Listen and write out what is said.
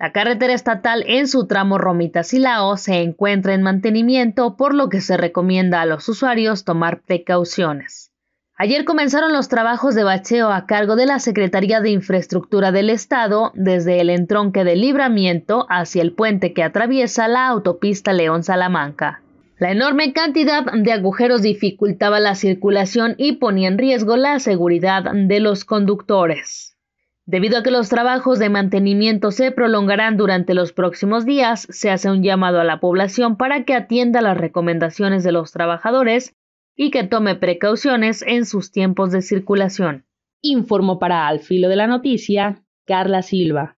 La carretera estatal en su tramo Romita-Silao se encuentra en mantenimiento, por lo que se recomienda a los usuarios tomar precauciones. Ayer comenzaron los trabajos de bacheo a cargo de la Secretaría de Infraestructura del Estado desde el entronque de libramiento hacia el puente que atraviesa la autopista León-Salamanca. La enorme cantidad de agujeros dificultaba la circulación y ponía en riesgo la seguridad de los conductores. Debido a que los trabajos de mantenimiento se prolongarán durante los próximos días, se hace un llamado a la población para que atienda las recomendaciones de los trabajadores y que tome precauciones en sus tiempos de circulación. Informo para Al Filo de la Noticia, Carla Silva.